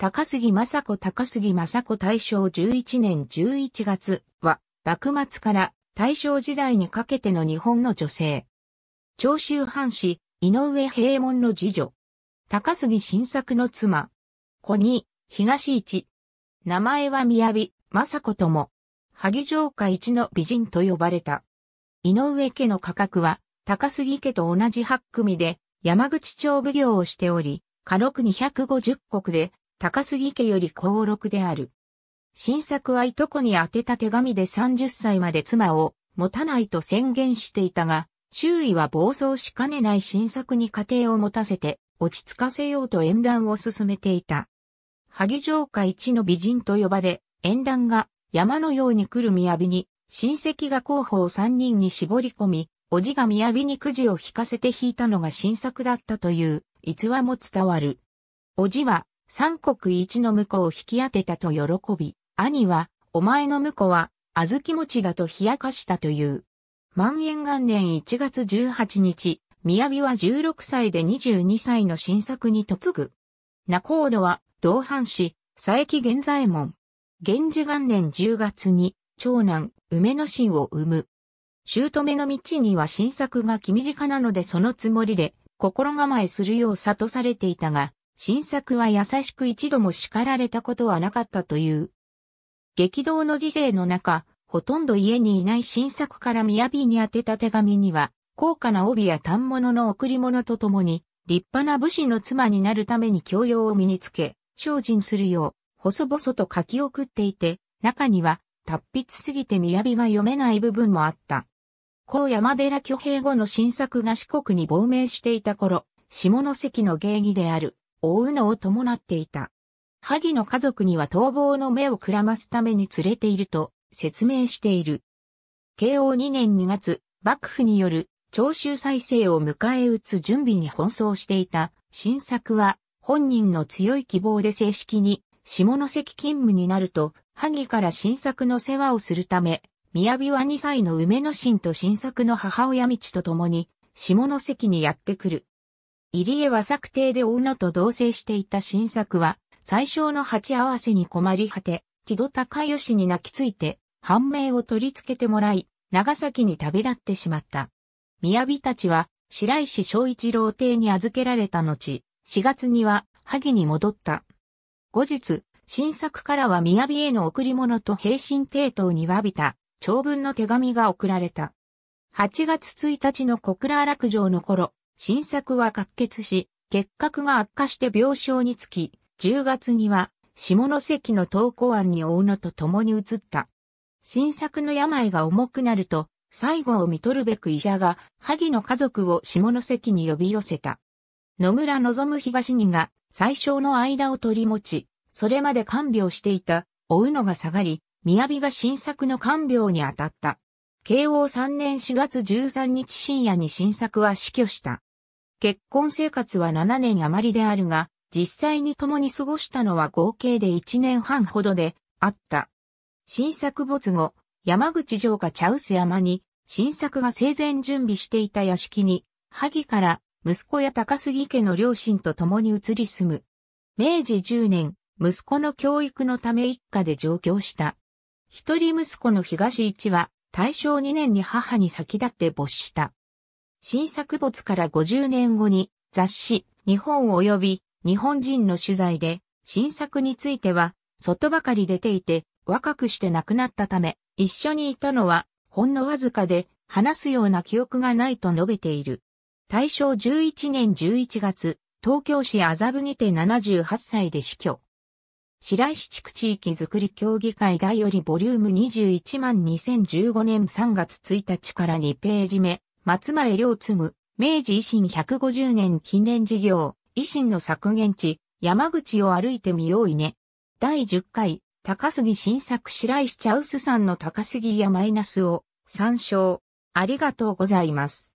高杉政子高杉政子大正11年11月は、幕末から大正時代にかけての日本の女性。長州藩士、井上平門の次女。高杉晋作の妻。子に、東市。名前は宮城、政子とも、萩城下一の美人と呼ばれた。井上家の価格は、高杉家と同じ8組で、山口町奉行をしており、家禄250国で、高杉家より高六である。新作はいとこに宛てた手紙で30歳まで妻を持たないと宣言していたが、周囲は暴走しかねない新作に家庭を持たせて落ち着かせようと縁談を進めていた。萩城下一の美人と呼ばれ、縁談が山のように来る雅に、親戚が候補を三人に絞り込み、おじが雅にくじを引かせて引いたのが新作だったという逸話も伝わる。おじは三国一の婿を引き当てたと喜び、兄は、お前の婿は、小豆餅だと冷やかしたという。万円元年1月18日、宮城は16歳で22歳の新作に嫁ぐ。尾度は、同伴し、佐伯源左衛門。源氏元年10月に、長男、梅野心を生む。姑の道には新作が気短なのでそのつもりで、心構えするよう悟されていたが、新作は優しく一度も叱られたことはなかったという。激動の時勢の中、ほとんど家にいない新作から雅に宛てた手紙には、高価な帯や反物の贈り物とともに、立派な武士の妻になるために教養を身につけ、精進するよう、細々と書き送っていて、中には、達筆すぎて雅が読めない部分もあった。高山寺挙兵後の新作が四国に亡命していた頃、下関の芸妓である、追うのを伴っていた。萩の家族には逃亡の目をくらますために連れていると説明している。慶応2年2月、幕府による徴収再生を迎え撃つ準備に奔走していた新作は本人の強い希望で正式に下関勤務になると、萩から新作の世話をするため、宮尾は2歳の梅野心と新作の母親道と共に下関にやってくる。入江は作庭で女と同棲していた新作は、最小の鉢合わせに困り果て、木戸高義に泣きついて、判明を取り付けてもらい、長崎に旅立ってしまった。宮雅たちは、白石昭一郎邸に預けられた後、4月には、萩に戻った。後日、新作からは宮雅への贈り物と平身帝等に詫びた、長文の手紙が送られた。8月1日の小倉楽城の頃、新作は確血し、結核が悪化して病床につき、10月には下関の投稿案に追うのと共に移った。新作の病が重くなると、最後を見取るべく医者が、萩の家族を下関に呼び寄せた。野村望東にが、最小の間を取り持ち、それまで看病していた、追うのが下がり、宮尾が新作の看病に当たった。慶応3年4月13日深夜に新作は死去した。結婚生活は7年余りであるが、実際に共に過ごしたのは合計で1年半ほどであった。新作没後、山口城下茶臼山に、新作が生前準備していた屋敷に、萩から息子や高杉家の両親と共に移り住む。明治10年、息子の教育のため一家で上京した。一人息子の東一は、大正2年に母に先立って没した。新作没から50年後に雑誌、日本及び日本人の取材で、新作については、外ばかり出ていて、若くして亡くなったため、一緒にいたのは、ほんのわずかで、話すような記憶がないと述べている。大正11年11月、東京市麻布にて78歳で死去。白石地区地域づくり協議会第よりボリューム21万2015年3月1日から2ページ目、松前良次、明治維新150年記念事業、維新の削減地、山口を歩いてみよういね。第10回、高杉新作白石茶臼さんの高杉やマイナスを参照。ありがとうございます。